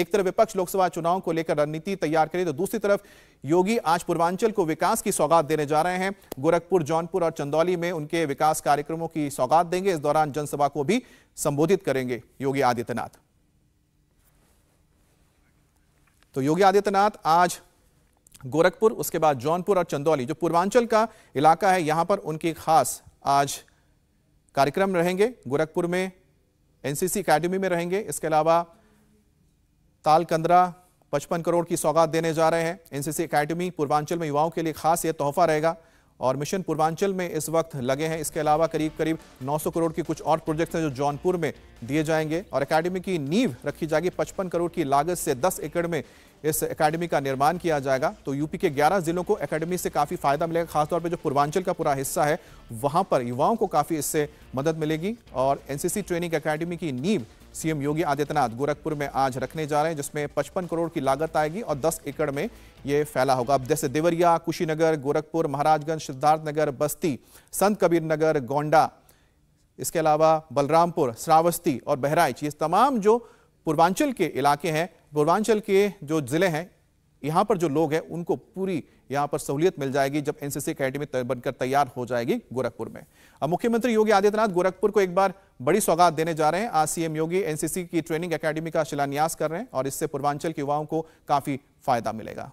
एक तरफ विपक्ष लोकसभा चुनाव को लेकर रणनीति तैयार करे तो दूसरी तरफ योगी आज पूर्वांचल को विकास की सौगात देने जा रहे हैं गोरखपुर जौनपुर और चंदौली में उनके विकास कार्यक्रमों की सौगात देंगे इस दौरान जनसभा को भी संबोधित करेंगे योगी आदित्यनाथ तो योगी आदित्यनाथ आज गोरखपुर उसके बाद जौनपुर और चंदौली जो पूर्वांचल का इलाका है यहां पर उनकी खास आज कार्यक्रम रहेंगे गोरखपुर में एनसीसी अकेडमी में रहेंगे इसके अलावा तालकंदरा पचपन करोड़ की सौगात देने जा रहे हैं एनसीसी एकेडमी पूर्वांचल में युवाओं के लिए खास ये तोहफा रहेगा और मिशन पूर्वांचल में इस वक्त लगे हैं इसके अलावा करीब करीब 900 करोड़ की कुछ और प्रोजेक्ट्स हैं जो जौनपुर में दिए जाएंगे और एकेडमी की नींव रखी जाएगी 55 करोड़ की लागत से 10 एकड़ में इस एकेडमी का निर्माण किया जाएगा तो यूपी के 11 जिलों को एकेडमी से काफ़ी फायदा मिलेगा खासतौर पर जो पूर्वांचल का पूरा हिस्सा है वहाँ पर युवाओं को काफ़ी इससे मदद मिलेगी और एन ट्रेनिंग अकेडमी की नींव सीएम योगी आदित्यनाथ गोरखपुर में आज रखने जा रहे हैं जिसमें पचपन करोड़ की लागत आएगी और दस एकड़ में ये फैला होगा अब जैसे देवरिया कुशीनगर गोरखपुर महाराजगंज सिद्धार्थनगर बस्ती संत कबीर नगर गोंडा इसके अलावा बलरामपुर श्रावस्ती और बहराइच ये तमाम जो पूर्वांचल के इलाके हैं पूर्वांचल के जो जिले हैं यहाँ पर जो लोग हैं उनको पूरी यहाँ पर सहूलियत मिल जाएगी जब एनसीसी अकेडमी बनकर तैयार हो जाएगी गोरखपुर में अब मुख्यमंत्री योगी आदित्यनाथ गोरखपुर को एक बार बड़ी सौगात देने जा रहे हैं आज सीएम योगी एनसीसी की ट्रेनिंग अकेडमी का शिलान्यास कर रहे हैं और इससे पूर्वांचल के युवाओं को काफी फायदा मिलेगा